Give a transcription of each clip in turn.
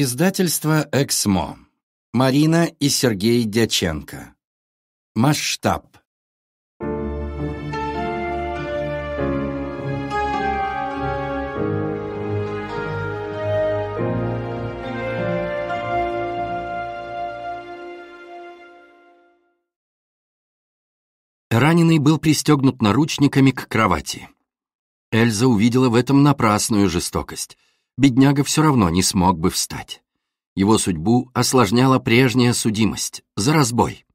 Издательство «Эксмо». Марина и Сергей Дяченко. Масштаб. Раненый был пристегнут наручниками к кровати. Эльза увидела в этом напрасную жестокость бедняга все равно не смог бы встать. Его судьбу осложняла прежняя судимость за разбой.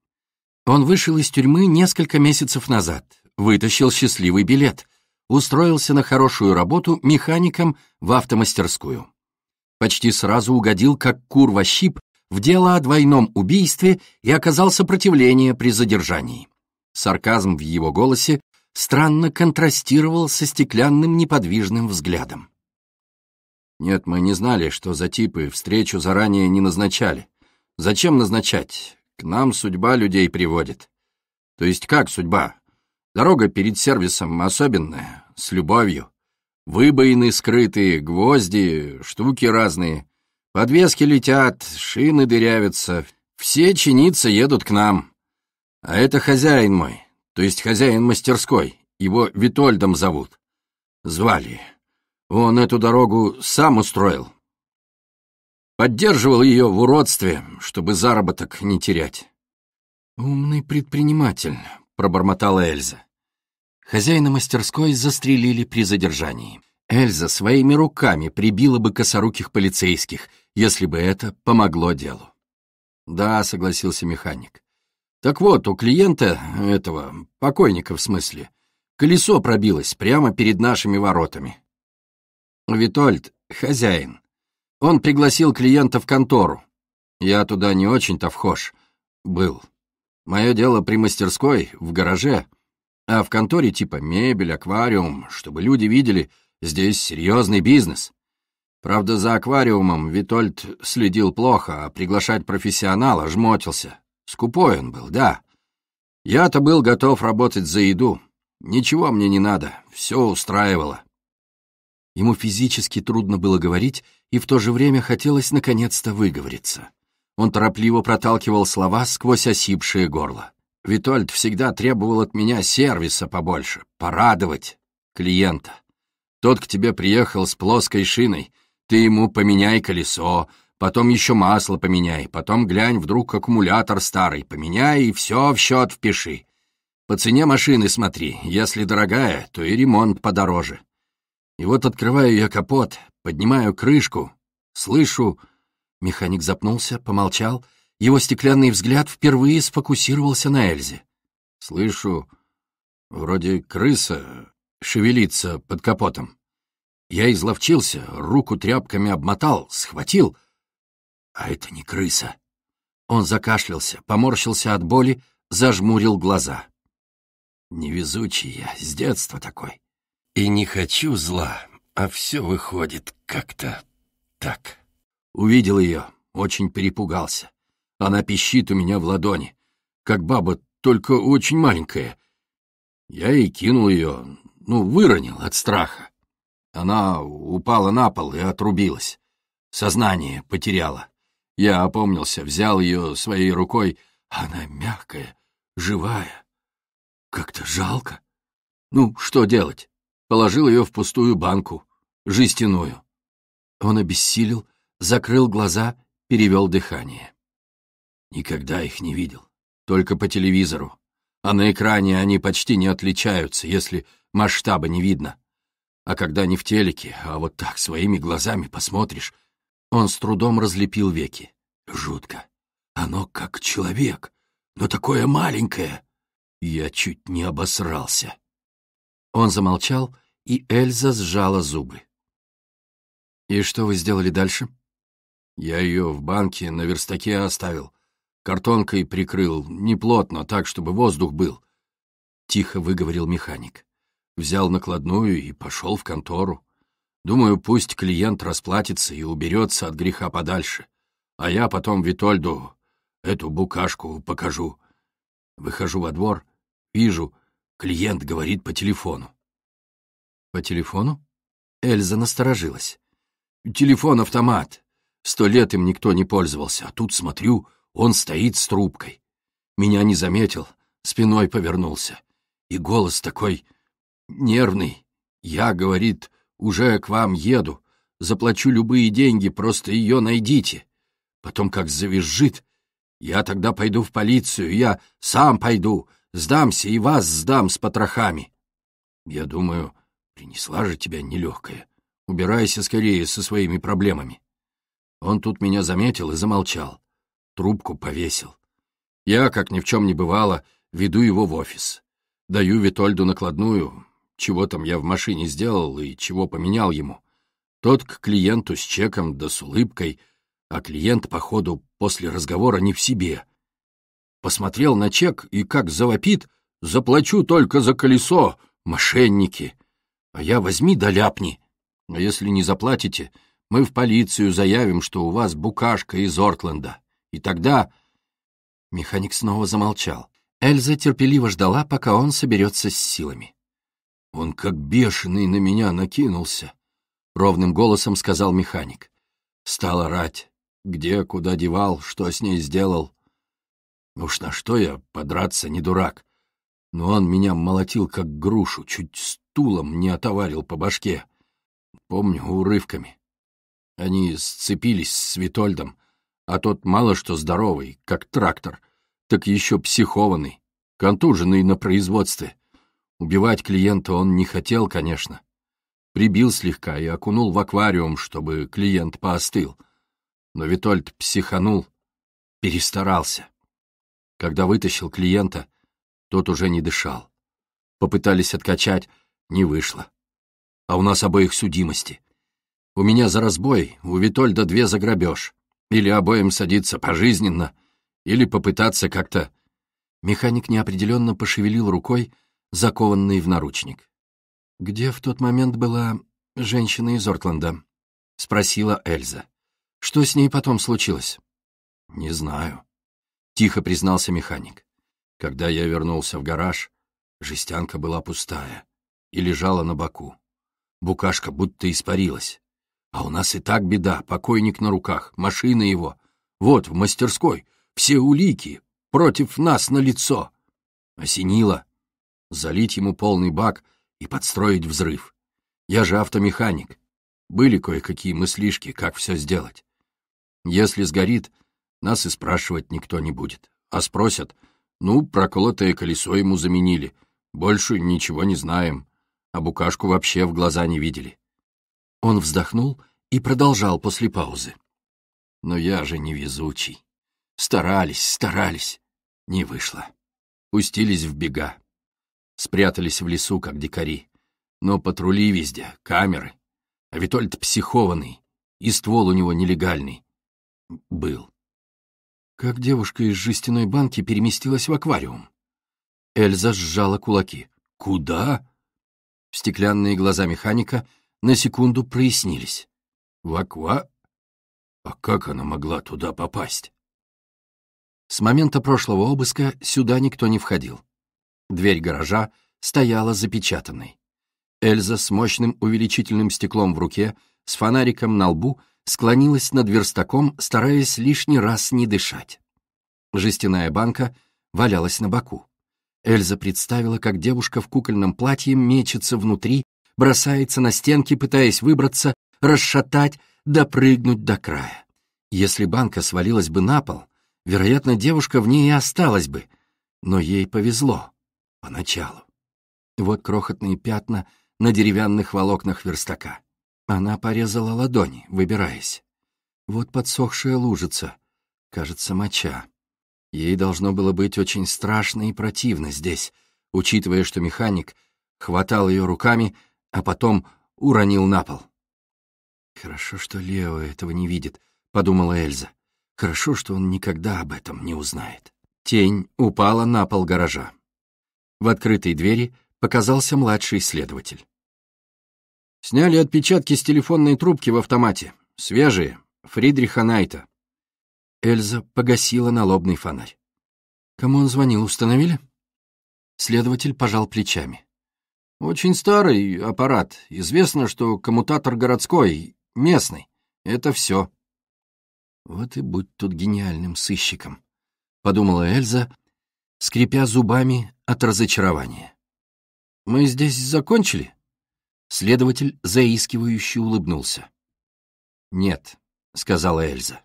Он вышел из тюрьмы несколько месяцев назад, вытащил счастливый билет, устроился на хорошую работу механиком в автомастерскую. Почти сразу угодил, как кур во щип, в дело о двойном убийстве и оказал сопротивление при задержании. Сарказм в его голосе странно контрастировал со стеклянным неподвижным взглядом. Нет, мы не знали, что за типы, встречу заранее не назначали. Зачем назначать? К нам судьба людей приводит. То есть как судьба? Дорога перед сервисом особенная, с любовью. Выбоины скрытые, гвозди, штуки разные. Подвески летят, шины дырявятся. Все чиниться едут к нам. А это хозяин мой, то есть хозяин мастерской. Его Витольдом зовут. Звали. Он эту дорогу сам устроил. Поддерживал ее в уродстве, чтобы заработок не терять. «Умный предприниматель», — пробормотала Эльза. Хозяина мастерской застрелили при задержании. Эльза своими руками прибила бы косоруких полицейских, если бы это помогло делу. «Да», — согласился механик. «Так вот, у клиента этого, покойника в смысле, колесо пробилось прямо перед нашими воротами. Витольд — хозяин. Он пригласил клиента в контору. Я туда не очень-то вхож. Был. Мое дело при мастерской, в гараже. А в конторе типа мебель, аквариум, чтобы люди видели, здесь серьезный бизнес. Правда, за аквариумом Витольд следил плохо, а приглашать профессионала жмотился. Скупой он был, да. Я-то был готов работать за еду. Ничего мне не надо, все устраивало. Ему физически трудно было говорить, и в то же время хотелось наконец-то выговориться. Он торопливо проталкивал слова сквозь осипшее горло. «Витольд всегда требовал от меня сервиса побольше, порадовать клиента. Тот к тебе приехал с плоской шиной, ты ему поменяй колесо, потом еще масло поменяй, потом глянь, вдруг аккумулятор старый, поменяй и все в счет впиши. По цене машины смотри, если дорогая, то и ремонт подороже. И вот открываю я капот, поднимаю крышку, слышу... Механик запнулся, помолчал. Его стеклянный взгляд впервые сфокусировался на Эльзе. Слышу, вроде крыса шевелится под капотом. Я изловчился, руку тряпками обмотал, схватил. А это не крыса. Он закашлялся, поморщился от боли, зажмурил глаза. Невезучий я, с детства такой. И не хочу зла, а все выходит как-то так. Увидел ее, очень перепугался. Она пищит у меня в ладони, как баба, только очень маленькая. Я и кинул ее, ну, выронил от страха. Она упала на пол и отрубилась. Сознание потеряла. Я опомнился, взял ее своей рукой. Она мягкая, живая. Как-то жалко. Ну, что делать? положил ее в пустую банку, жестяную. Он обессилел, закрыл глаза, перевел дыхание. Никогда их не видел, только по телевизору. А на экране они почти не отличаются, если масштаба не видно. А когда не в телеке, а вот так своими глазами посмотришь, он с трудом разлепил веки. Жутко. Оно как человек, но такое маленькое. Я чуть не обосрался. Он замолчал, и Эльза сжала зубы. «И что вы сделали дальше?» «Я ее в банке на верстаке оставил. Картонкой прикрыл, неплотно, так, чтобы воздух был», — тихо выговорил механик. «Взял накладную и пошел в контору. Думаю, пусть клиент расплатится и уберется от греха подальше. А я потом Витольду эту букашку покажу. Выхожу во двор, вижу, клиент говорит по телефону. «По телефону?» Эльза насторожилась. «Телефон-автомат. Сто лет им никто не пользовался, а тут, смотрю, он стоит с трубкой. Меня не заметил, спиной повернулся. И голос такой нервный. Я, говорит, уже к вам еду, заплачу любые деньги, просто ее найдите. Потом как завизжит. Я тогда пойду в полицию, я сам пойду, сдамся и вас сдам с потрохами. Я думаю, Принесла же тебя нелегкая. Убирайся скорее со своими проблемами. Он тут меня заметил и замолчал. Трубку повесил. Я, как ни в чем не бывало, веду его в офис. Даю Витольду накладную, чего там я в машине сделал и чего поменял ему. Тот к клиенту с чеком да с улыбкой, а клиент, походу, после разговора не в себе. Посмотрел на чек и как завопит «Заплачу только за колесо, мошенники!» А я возьми да ляпни. А если не заплатите, мы в полицию заявим, что у вас букашка из Ортленда. И тогда...» Механик снова замолчал. Эльза терпеливо ждала, пока он соберется с силами. «Он как бешеный на меня накинулся», — ровным голосом сказал механик. Стал орать. Где, куда девал, что с ней сделал. Уж на что я подраться не дурак но он меня молотил как грушу, чуть стулом не отоварил по башке. Помню, урывками. Они сцепились с Витольдом, а тот мало что здоровый, как трактор, так еще психованный, контуженный на производстве. Убивать клиента он не хотел, конечно. Прибил слегка и окунул в аквариум, чтобы клиент поостыл. Но Витольд психанул, перестарался. Когда вытащил клиента, тот уже не дышал. Попытались откачать, не вышло. А у нас обоих судимости. У меня за разбой, у Витольда две за грабеж. Или обоим садиться пожизненно, или попытаться как-то... Механик неопределенно пошевелил рукой, закованный в наручник. «Где в тот момент была женщина из Ортланда?» — спросила Эльза. «Что с ней потом случилось?» «Не знаю», — тихо признался механик. Когда я вернулся в гараж, жестянка была пустая и лежала на боку. Букашка будто испарилась. А у нас и так беда, покойник на руках, машина его. Вот, в мастерской, все улики, против нас на лицо. Осенило. Залить ему полный бак и подстроить взрыв. Я же автомеханик. Были кое-какие мыслишки, как все сделать. Если сгорит, нас и спрашивать никто не будет. А спросят — ну, проколотое колесо ему заменили. Больше ничего не знаем. А букашку вообще в глаза не видели. Он вздохнул и продолжал после паузы. Но я же невезучий. Старались, старались. Не вышло. Пустились в бега. Спрятались в лесу, как дикари. Но патрули везде, камеры. А Витольд психованный, и ствол у него нелегальный. Был. Как девушка из жестяной банки переместилась в аквариум? Эльза сжала кулаки. «Куда?» Стеклянные глаза механика на секунду прояснились. «В аква...» «А как она могла туда попасть?» С момента прошлого обыска сюда никто не входил. Дверь гаража стояла запечатанной. Эльза с мощным увеличительным стеклом в руке, с фонариком на лбу — склонилась над верстаком, стараясь лишний раз не дышать. Жестяная банка валялась на боку. Эльза представила, как девушка в кукольном платье мечется внутри, бросается на стенки, пытаясь выбраться, расшатать, допрыгнуть до края. Если банка свалилась бы на пол, вероятно, девушка в ней и осталась бы, но ей повезло поначалу. Вот крохотные пятна на деревянных волокнах верстака. Она порезала ладони, выбираясь. Вот подсохшая лужица. Кажется, моча. Ей должно было быть очень страшно и противно здесь, учитывая, что механик хватал ее руками, а потом уронил на пол. «Хорошо, что Лео этого не видит», — подумала Эльза. «Хорошо, что он никогда об этом не узнает». Тень упала на пол гаража. В открытой двери показался младший следователь. Сняли отпечатки с телефонной трубки в автомате. Свежие. Фридриха Найта. Эльза погасила налобный фонарь. Кому он звонил, установили? Следователь пожал плечами. Очень старый аппарат. Известно, что коммутатор городской, местный. Это все. Вот и будь тут гениальным сыщиком, подумала Эльза, скрипя зубами от разочарования. Мы здесь закончили? Следователь заискивающе улыбнулся. «Нет», — сказала Эльза.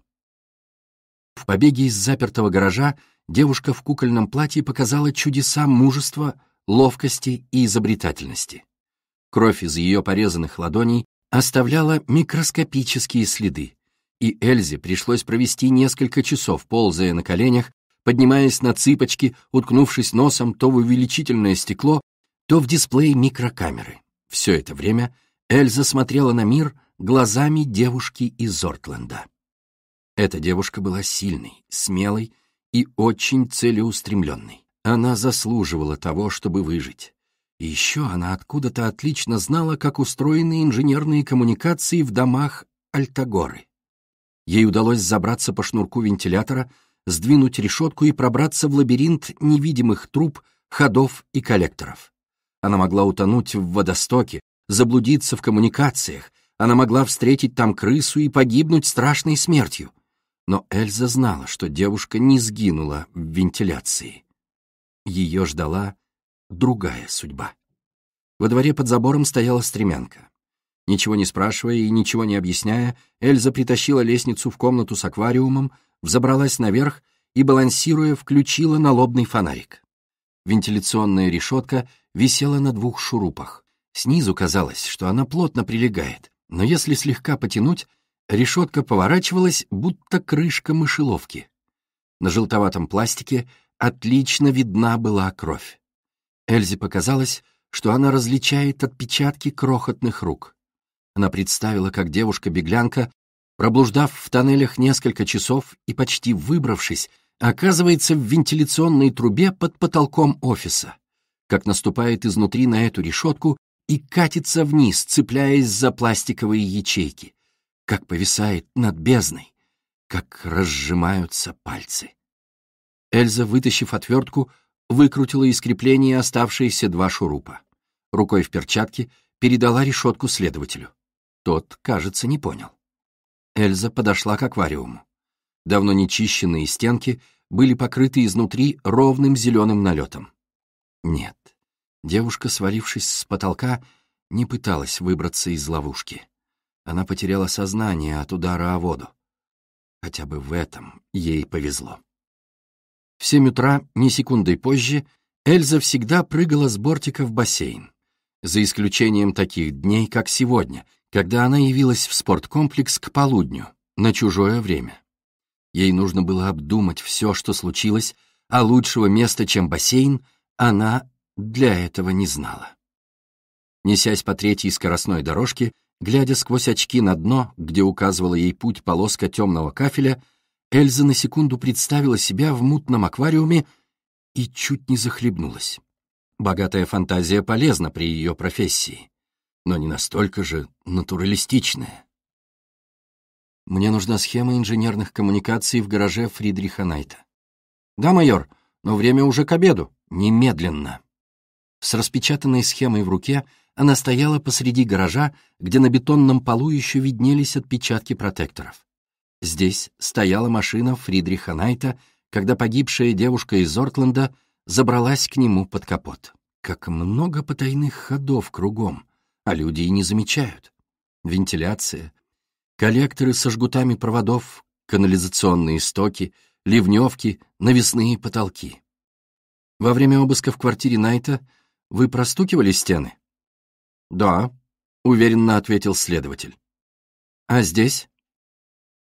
В побеге из запертого гаража девушка в кукольном платье показала чудеса мужества, ловкости и изобретательности. Кровь из ее порезанных ладоней оставляла микроскопические следы, и Эльзе пришлось провести несколько часов, ползая на коленях, поднимаясь на цыпочки, уткнувшись носом то в увеличительное стекло, то в дисплей микрокамеры. Все это время Эльза смотрела на мир глазами девушки из Зортленда. Эта девушка была сильной, смелой и очень целеустремленной. Она заслуживала того, чтобы выжить. И еще она откуда-то отлично знала, как устроены инженерные коммуникации в домах Альтагоры. Ей удалось забраться по шнурку вентилятора, сдвинуть решетку и пробраться в лабиринт невидимых труб, ходов и коллекторов. Она могла утонуть в водостоке, заблудиться в коммуникациях, она могла встретить там крысу и погибнуть страшной смертью. Но Эльза знала, что девушка не сгинула в вентиляции. Ее ждала другая судьба. Во дворе под забором стояла стремянка. Ничего не спрашивая и ничего не объясняя, Эльза притащила лестницу в комнату с аквариумом, взобралась наверх и, балансируя, включила налобный фонарик. Вентиляционная решетка висела на двух шурупах. Снизу казалось, что она плотно прилегает, но если слегка потянуть, решетка поворачивалась, будто крышка мышеловки. На желтоватом пластике отлично видна была кровь. Эльзе показалось, что она различает отпечатки крохотных рук. Она представила, как девушка-беглянка, проблуждав в тоннелях несколько часов и почти выбравшись, оказывается в вентиляционной трубе под потолком офиса как наступает изнутри на эту решетку и катится вниз, цепляясь за пластиковые ячейки, как повисает над бездной, как разжимаются пальцы. Эльза, вытащив отвертку, выкрутила из крепления оставшиеся два шурупа. Рукой в перчатке передала решетку следователю. Тот, кажется, не понял. Эльза подошла к аквариуму. Давно нечищенные стенки были покрыты изнутри ровным зеленым налетом. Нет, Девушка, свалившись с потолка, не пыталась выбраться из ловушки. Она потеряла сознание от удара о воду. Хотя бы в этом ей повезло. В семь утра, ни секундой позже, Эльза всегда прыгала с бортика в бассейн. За исключением таких дней, как сегодня, когда она явилась в спорткомплекс к полудню, на чужое время. Ей нужно было обдумать все, что случилось, а лучшего места, чем бассейн, она для этого не знала. Несясь по третьей скоростной дорожке, глядя сквозь очки на дно, где указывала ей путь полоска темного кафеля, Эльза на секунду представила себя в мутном аквариуме и чуть не захлебнулась. Богатая фантазия полезна при ее профессии, но не настолько же натуралистичная. Мне нужна схема инженерных коммуникаций в гараже Фридриха Найта. Да, майор, но время уже к обеду. Немедленно. С распечатанной схемой в руке она стояла посреди гаража, где на бетонном полу еще виднелись отпечатки протекторов. Здесь стояла машина Фридриха Найта, когда погибшая девушка из Ортленда забралась к нему под капот. Как много потайных ходов кругом, а люди и не замечают. Вентиляция, коллекторы со жгутами проводов, канализационные стоки, ливневки, навесные потолки. Во время обыска в квартире Найта вы простукивали стены? Да, уверенно ответил следователь. А здесь?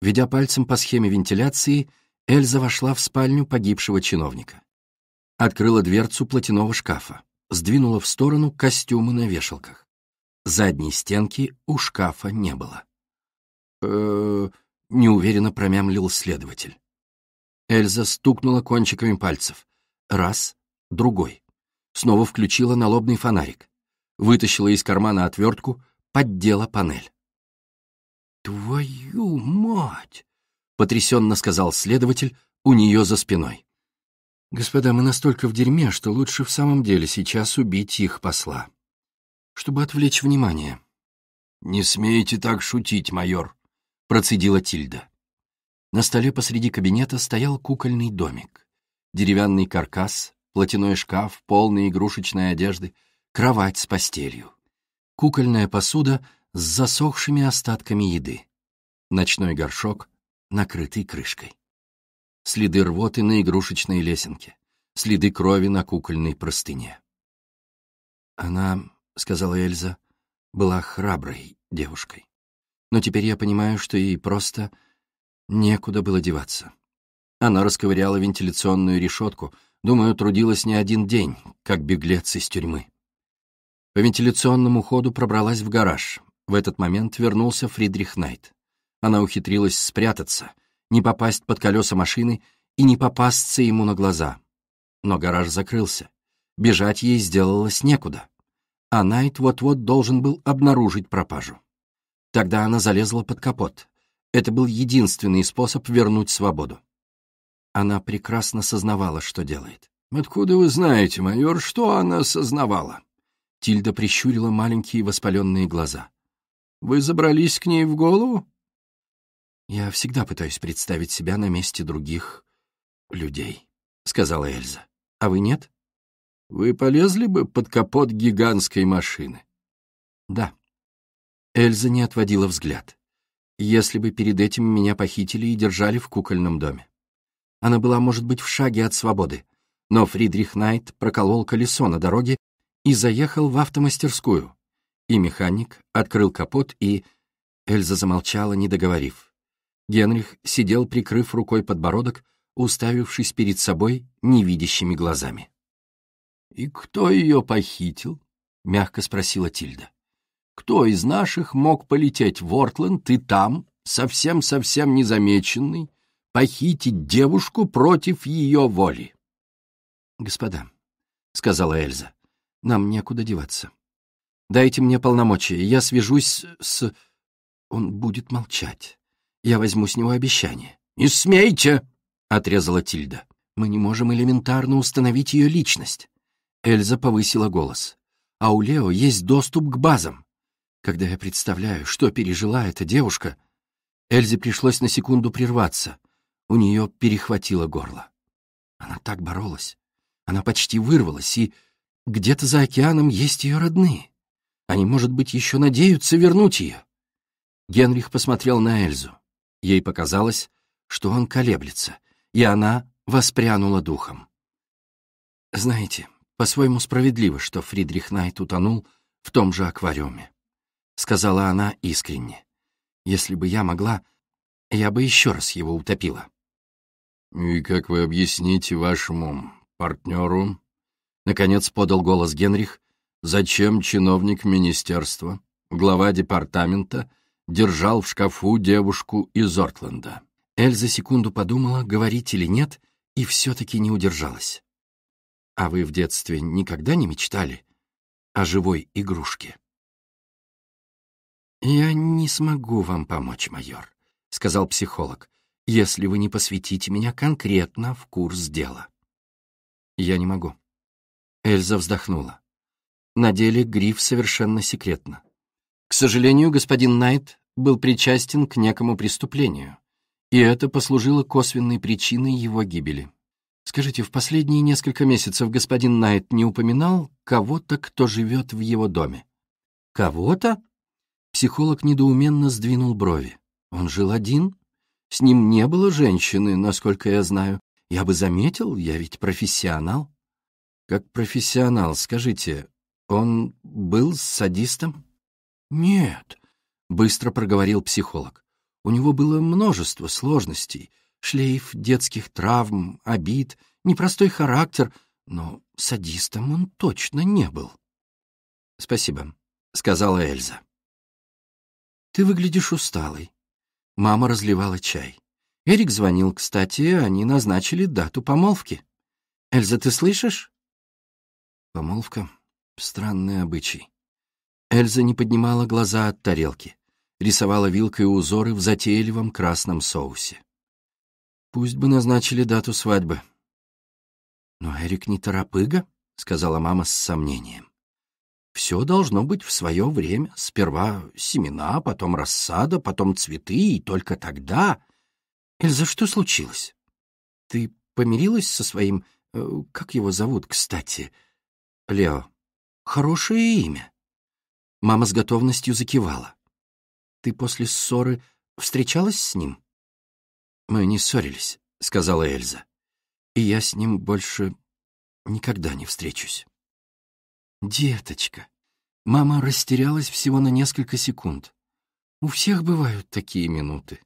Ведя пальцем по схеме вентиляции, Эльза вошла в спальню погибшего чиновника. Открыла дверцу платяного шкафа, сдвинула в сторону костюмы на вешалках. Задней стенки у шкафа не было. «Э -э, неуверенно промямлил следователь. Эльза стукнула кончиками пальцев. Раз, другой. Снова включила налобный фонарик. Вытащила из кармана отвертку, поддела панель. «Твою мать!» — потрясенно сказал следователь у нее за спиной. «Господа, мы настолько в дерьме, что лучше в самом деле сейчас убить их посла, чтобы отвлечь внимание». «Не смейте так шутить, майор», — процедила Тильда. На столе посреди кабинета стоял кукольный домик. Деревянный каркас, платяной шкаф, полный игрушечной одежды, кровать с постелью, кукольная посуда с засохшими остатками еды, ночной горшок, накрытый крышкой. Следы рвоты на игрушечной лесенке, следы крови на кукольной простыне. «Она, — сказала Эльза, — была храброй девушкой. Но теперь я понимаю, что ей просто некуда было деваться. Она расковыряла вентиляционную решетку — Думаю, трудилась не один день, как беглец из тюрьмы. По вентиляционному ходу пробралась в гараж. В этот момент вернулся Фридрих Найт. Она ухитрилась спрятаться, не попасть под колеса машины и не попасться ему на глаза. Но гараж закрылся. Бежать ей сделалось некуда. А Найт вот-вот должен был обнаружить пропажу. Тогда она залезла под капот. Это был единственный способ вернуть свободу. Она прекрасно сознавала, что делает. «Откуда вы знаете, майор, что она сознавала?» Тильда прищурила маленькие воспаленные глаза. «Вы забрались к ней в голову?» «Я всегда пытаюсь представить себя на месте других людей», — сказала Эльза. «А вы нет?» «Вы полезли бы под капот гигантской машины?» «Да». Эльза не отводила взгляд. «Если бы перед этим меня похитили и держали в кукольном доме». Она была, может быть, в шаге от свободы. Но Фридрих Найт проколол колесо на дороге и заехал в автомастерскую. И механик открыл капот и... Эльза замолчала, не договорив. Генрих сидел, прикрыв рукой подбородок, уставившись перед собой невидящими глазами. «И кто ее похитил?» — мягко спросила Тильда. «Кто из наших мог полететь в Ортленд и там, совсем-совсем незамеченный, похитить девушку против ее воли. — Господа, — сказала Эльза, — нам некуда деваться. Дайте мне полномочия, я свяжусь с... Он будет молчать. Я возьму с него обещание. — Не смейте! — отрезала Тильда. — Мы не можем элементарно установить ее личность. Эльза повысила голос. «А у Лео есть доступ к базам. Когда я представляю, что пережила эта девушка...» Эльзе пришлось на секунду прерваться у нее перехватило горло. Она так боролась. Она почти вырвалась, и где-то за океаном есть ее родные. Они, может быть, еще надеются вернуть ее. Генрих посмотрел на Эльзу. Ей показалось, что он колеблется, и она воспрянула духом. Знаете, по-своему справедливо, что Фридрих Найт утонул в том же аквариуме. Сказала она искренне. Если бы я могла, я бы еще раз его утопила. Ну «И как вы объясните вашему партнеру?» Наконец подал голос Генрих. «Зачем чиновник министерства, глава департамента, держал в шкафу девушку из Ортленда?» Эльза секунду подумала, говорить или нет, и все-таки не удержалась. «А вы в детстве никогда не мечтали о живой игрушке?» «Я не смогу вам помочь, майор», — сказал психолог если вы не посвятите меня конкретно в курс дела. Я не могу. Эльза вздохнула. На деле гриф совершенно секретно. К сожалению, господин Найт был причастен к некому преступлению, и это послужило косвенной причиной его гибели. Скажите, в последние несколько месяцев господин Найт не упоминал кого-то, кто живет в его доме? Кого-то? Психолог недоуменно сдвинул брови. Он жил один? С ним не было женщины, насколько я знаю. Я бы заметил, я ведь профессионал. Как профессионал, скажите, он был садистом? Нет, быстро проговорил психолог. У него было множество сложностей, шлейф детских травм, обид, непростой характер, но садистом он точно не был. «Спасибо», — сказала Эльза. «Ты выглядишь усталой. Мама разливала чай. Эрик звонил, кстати, они назначили дату помолвки. «Эльза, ты слышишь?» Помолвка — странный обычай. Эльза не поднимала глаза от тарелки, рисовала вилкой узоры в затейливом красном соусе. Пусть бы назначили дату свадьбы. «Но Эрик не торопыга», — сказала мама с сомнением. Все должно быть в свое время. Сперва семена, потом рассада, потом цветы, и только тогда... Эльза, что случилось? Ты помирилась со своим... Э, как его зовут, кстати? Лео. Хорошее имя. Мама с готовностью закивала. Ты после ссоры встречалась с ним? Мы не ссорились, сказала Эльза. И я с ним больше никогда не встречусь. «Деточка!» Мама растерялась всего на несколько секунд. «У всех бывают такие минуты.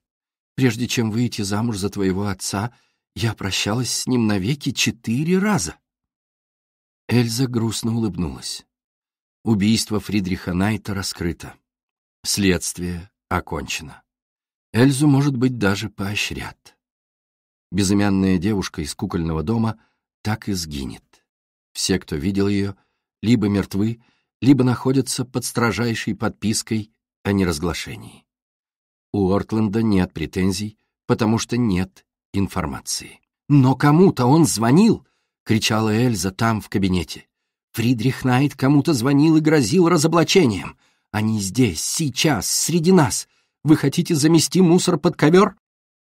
Прежде чем выйти замуж за твоего отца, я прощалась с ним навеки четыре раза». Эльза грустно улыбнулась. Убийство Фридриха Найта раскрыто. Следствие окончено. Эльзу, может быть, даже поощрят. Безымянная девушка из кукольного дома так и сгинет. Все, кто видел ее, либо мертвы, либо находятся под строжайшей подпиской о неразглашении. У Ортленда нет претензий, потому что нет информации. «Но кому-то он звонил!» — кричала Эльза там, в кабинете. «Фридрих Найт кому-то звонил и грозил разоблачением. Они здесь, сейчас, среди нас. Вы хотите замести мусор под ковер?»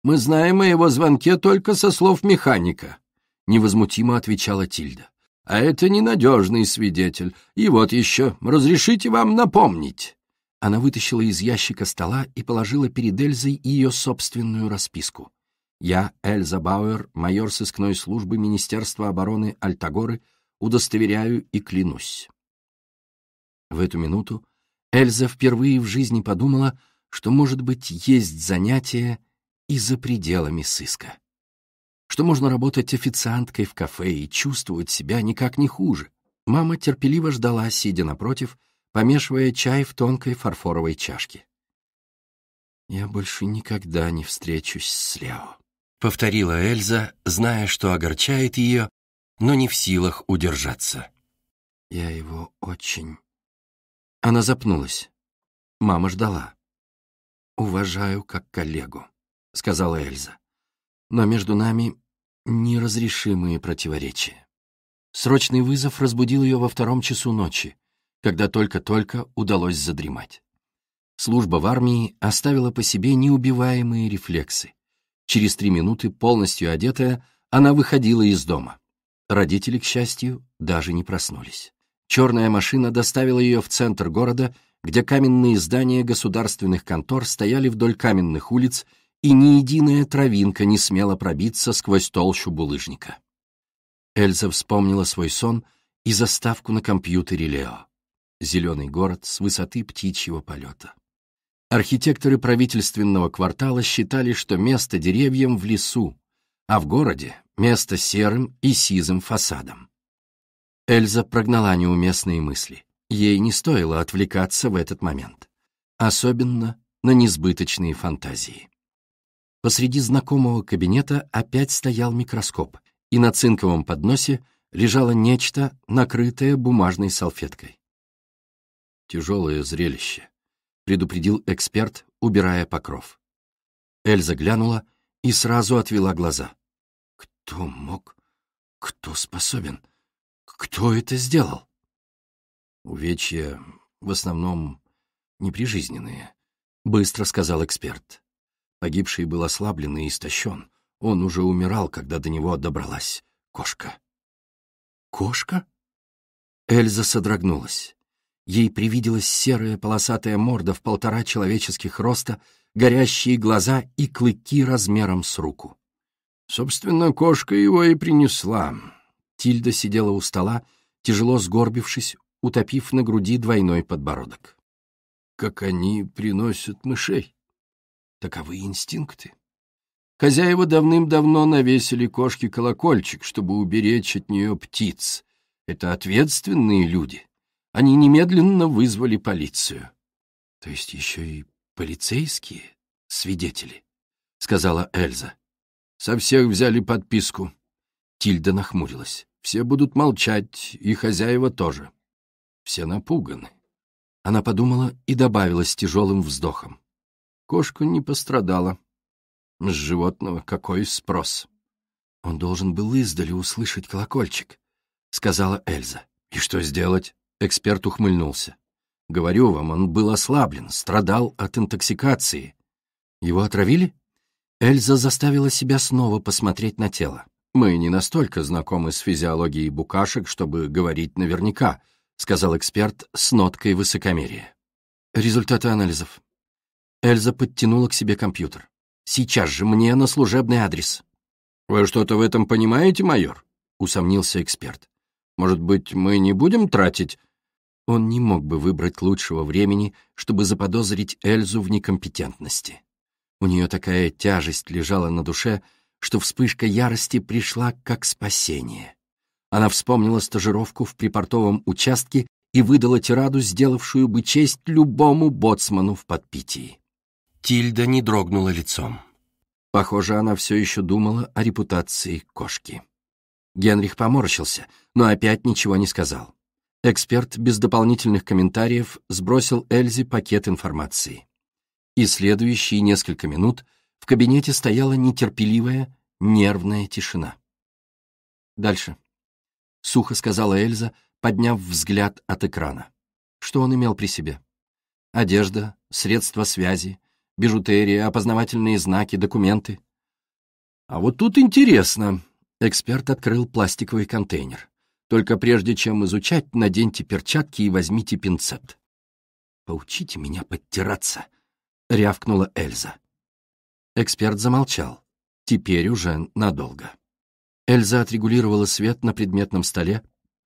«Мы знаем о его звонке только со слов механика», — невозмутимо отвечала Тильда а это ненадежный свидетель. И вот еще, разрешите вам напомнить». Она вытащила из ящика стола и положила перед Эльзой ее собственную расписку. «Я, Эльза Бауэр, майор сыскной службы Министерства обороны Альтагоры, удостоверяю и клянусь». В эту минуту Эльза впервые в жизни подумала, что, может быть, есть занятие и за пределами сыска что можно работать официанткой в кафе и чувствовать себя никак не хуже. Мама терпеливо ждала, сидя напротив, помешивая чай в тонкой фарфоровой чашке. «Я больше никогда не встречусь с Ляо», — повторила Эльза, зная, что огорчает ее, но не в силах удержаться. «Я его очень...» Она запнулась. Мама ждала. «Уважаю как коллегу», — сказала Эльза но между нами неразрешимые противоречия. Срочный вызов разбудил ее во втором часу ночи, когда только-только удалось задремать. Служба в армии оставила по себе неубиваемые рефлексы. Через три минуты, полностью одетая, она выходила из дома. Родители, к счастью, даже не проснулись. Черная машина доставила ее в центр города, где каменные здания государственных контор стояли вдоль каменных улиц и ни единая травинка не смела пробиться сквозь толщу булыжника. Эльза вспомнила свой сон и заставку на компьютере Лео. Зеленый город с высоты птичьего полета. Архитекторы правительственного квартала считали, что место деревьям в лесу, а в городе — место серым и сизым фасадом. Эльза прогнала неуместные мысли. Ей не стоило отвлекаться в этот момент. Особенно на несбыточные фантазии. Посреди знакомого кабинета опять стоял микроскоп, и на цинковом подносе лежало нечто, накрытое бумажной салфеткой. «Тяжелое зрелище», — предупредил эксперт, убирая покров. Эльза глянула и сразу отвела глаза. «Кто мог? Кто способен? Кто это сделал?» «Увечья в основном неприжизненные», — быстро сказал эксперт. Погибший был ослаблен и истощен. Он уже умирал, когда до него добралась кошка. «Кошка?» Эльза содрогнулась. Ей привиделась серая полосатая морда в полтора человеческих роста, горящие глаза и клыки размером с руку. Собственно, кошка его и принесла. Тильда сидела у стола, тяжело сгорбившись, утопив на груди двойной подбородок. «Как они приносят мышей!» Таковы инстинкты. Хозяева давным-давно навесили кошке колокольчик, чтобы уберечь от нее птиц. Это ответственные люди. Они немедленно вызвали полицию. — То есть еще и полицейские свидетели? — сказала Эльза. — Со всех взяли подписку. Тильда нахмурилась. Все будут молчать, и хозяева тоже. Все напуганы. Она подумала и добавила с тяжелым вздохом. Кошка не пострадала. С животного какой спрос? Он должен был издали услышать колокольчик, — сказала Эльза. И что сделать? Эксперт ухмыльнулся. Говорю вам, он был ослаблен, страдал от интоксикации. Его отравили? Эльза заставила себя снова посмотреть на тело. Мы не настолько знакомы с физиологией букашек, чтобы говорить наверняка, — сказал эксперт с ноткой высокомерия. Результаты анализов. Эльза подтянула к себе компьютер. «Сейчас же мне на служебный адрес». «Вы что-то в этом понимаете, майор?» — усомнился эксперт. «Может быть, мы не будем тратить...» Он не мог бы выбрать лучшего времени, чтобы заподозрить Эльзу в некомпетентности. У нее такая тяжесть лежала на душе, что вспышка ярости пришла как спасение. Она вспомнила стажировку в припортовом участке и выдала тираду, сделавшую бы честь любому боцману в подпитии. Тильда не дрогнула лицом. Похоже, она все еще думала о репутации кошки. Генрих поморщился, но опять ничего не сказал. Эксперт без дополнительных комментариев сбросил Эльзе пакет информации. И следующие несколько минут в кабинете стояла нетерпеливая, нервная тишина. «Дальше», — сухо сказала Эльза, подняв взгляд от экрана. Что он имел при себе? Одежда, средства связи, бижутерия, опознавательные знаки, документы. А вот тут интересно. Эксперт открыл пластиковый контейнер. Только прежде чем изучать, наденьте перчатки и возьмите пинцет. «Поучите меня подтираться», — рявкнула Эльза. Эксперт замолчал. Теперь уже надолго. Эльза отрегулировала свет на предметном столе,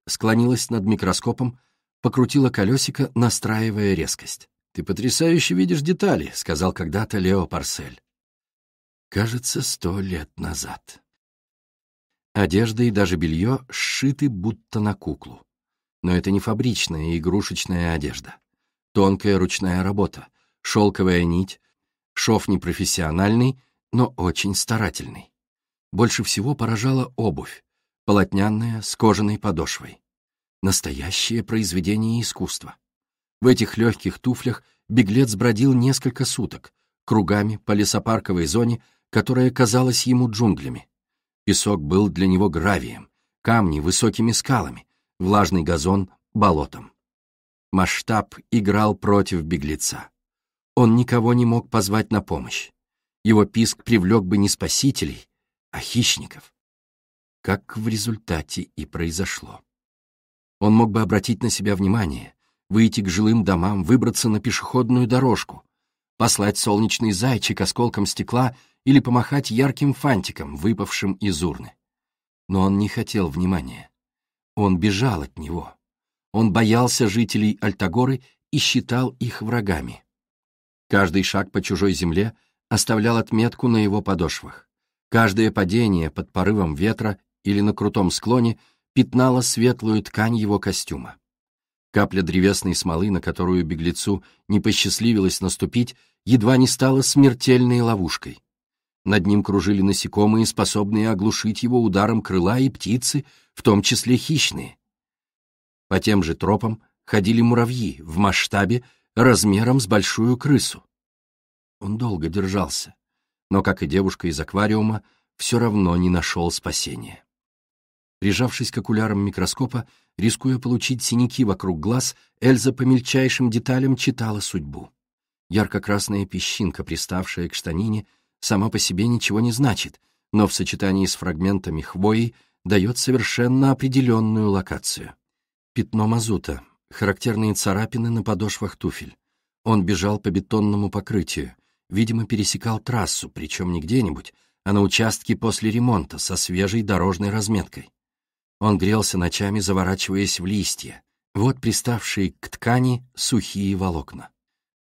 склонилась над микроскопом, покрутила колесико, настраивая резкость. «Ты потрясающе видишь детали», — сказал когда-то Лео Парсель. Кажется, сто лет назад. Одежда и даже белье сшиты будто на куклу. Но это не фабричная и игрушечная одежда. Тонкая ручная работа, шелковая нить, шов непрофессиональный, но очень старательный. Больше всего поражала обувь, полотнянная с кожаной подошвой. Настоящее произведение искусства. В этих легких туфлях беглец бродил несколько суток, кругами по лесопарковой зоне, которая казалась ему джунглями. Песок был для него гравием, камни — высокими скалами, влажный газон — болотом. Масштаб играл против беглеца. Он никого не мог позвать на помощь. Его писк привлек бы не спасителей, а хищников. Как в результате и произошло. Он мог бы обратить на себя внимание, выйти к жилым домам, выбраться на пешеходную дорожку, послать солнечный зайчик осколком стекла или помахать ярким фантиком, выпавшим из урны. Но он не хотел внимания. Он бежал от него. Он боялся жителей Альтагоры и считал их врагами. Каждый шаг по чужой земле оставлял отметку на его подошвах. Каждое падение под порывом ветра или на крутом склоне пятнало светлую ткань его костюма. Капля древесной смолы, на которую беглецу не посчастливилось наступить, едва не стала смертельной ловушкой. Над ним кружили насекомые, способные оглушить его ударом крыла и птицы, в том числе хищные. По тем же тропам ходили муравьи в масштабе размером с большую крысу. Он долго держался, но, как и девушка из аквариума, все равно не нашел спасения. Прижавшись к окулярам микроскопа, Рискуя получить синяки вокруг глаз, Эльза по мельчайшим деталям читала судьбу. Ярко-красная песчинка, приставшая к штанине, сама по себе ничего не значит, но в сочетании с фрагментами хвои дает совершенно определенную локацию. Пятно мазута, характерные царапины на подошвах туфель. Он бежал по бетонному покрытию, видимо, пересекал трассу, причем не где-нибудь, а на участке после ремонта со свежей дорожной разметкой. Он грелся ночами, заворачиваясь в листья. Вот приставшие к ткани сухие волокна.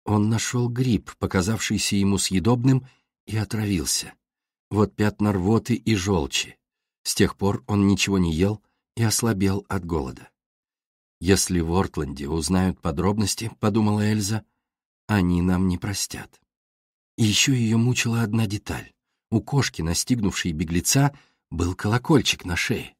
Он нашел гриб, показавшийся ему съедобным, и отравился. Вот пятна рвоты и желчи. С тех пор он ничего не ел и ослабел от голода. «Если в Ортланде узнают подробности, — подумала Эльза, — они нам не простят». И еще ее мучила одна деталь. У кошки, настигнувшей беглеца, был колокольчик на шее.